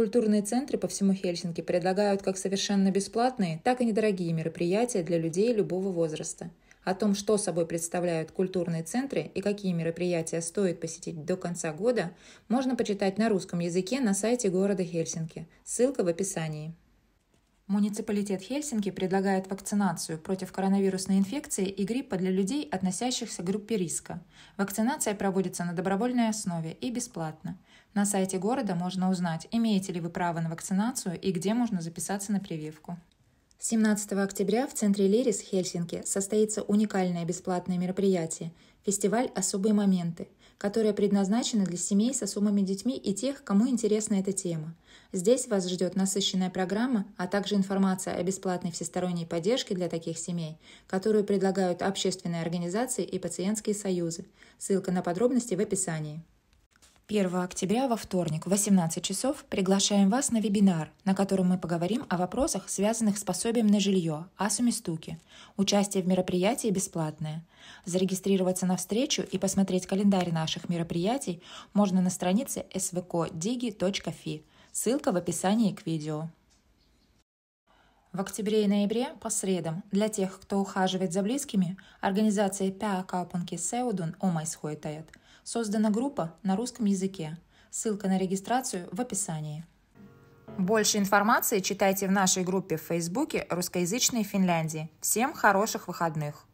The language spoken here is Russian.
Культурные центры по всему Хельсинки предлагают как совершенно бесплатные, так и недорогие мероприятия для людей любого возраста. О том, что собой представляют культурные центры и какие мероприятия стоит посетить до конца года, можно почитать на русском языке на сайте города Хельсинки. Ссылка в описании. Муниципалитет Хельсинки предлагает вакцинацию против коронавирусной инфекции и гриппа для людей, относящихся к группе риска. Вакцинация проводится на добровольной основе и бесплатно. На сайте города можно узнать, имеете ли вы право на вакцинацию и где можно записаться на прививку. 17 октября в центре Лерис Хельсинки состоится уникальное бесплатное мероприятие – фестиваль «Особые моменты», которая предназначена для семей с особыми детьми и тех, кому интересна эта тема. Здесь вас ждет насыщенная программа, а также информация о бесплатной всесторонней поддержке для таких семей, которую предлагают общественные организации и пациентские союзы. Ссылка на подробности в описании. 1 октября во вторник в 18 часов приглашаем вас на вебинар, на котором мы поговорим о вопросах, связанных с пособием на жилье, асуми стуки. Участие в мероприятии бесплатное. Зарегистрироваться на встречу и посмотреть календарь наших мероприятий можно на странице svkodigi.fi. Ссылка в описании к видео. В октябре и ноябре по средам для тех, кто ухаживает за близкими, организация Пяакапунки Сеудун Омайсхойтает создана группа на русском языке. Ссылка на регистрацию в описании. Больше информации читайте в нашей группе в Фейсбуке «Русскоязычные Финляндии». Всем хороших выходных!